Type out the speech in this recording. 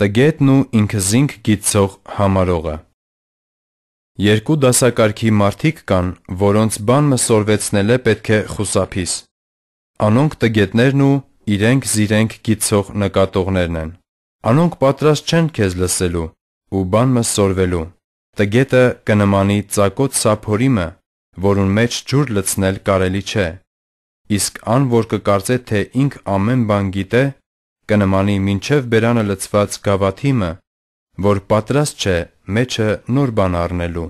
տգետն ու ինքզինք գիծող համարողը։ Երկու դասակարգի մարդիկ կան, որոնց բանը սորվեցնել է պետք է խուսափիս։ Անոնք տգետներն ու իրենք զիրենք գիծող նկատողներն են։ Անոնք պատրաստ չեն քեզ լսելու ու բանը սորվելու։ Տգետը կնմանի ծակոտ սափորիմը, որուն մեջ ջուր լցնել կարելի չէ։ Իսկ ան որ կկարծե թե ինք ամեն բան գիտե, կնմանի մինչև բերանը լցված գավաթիմը, որ պատրաստ չէ մեջը նոր բան առնելու։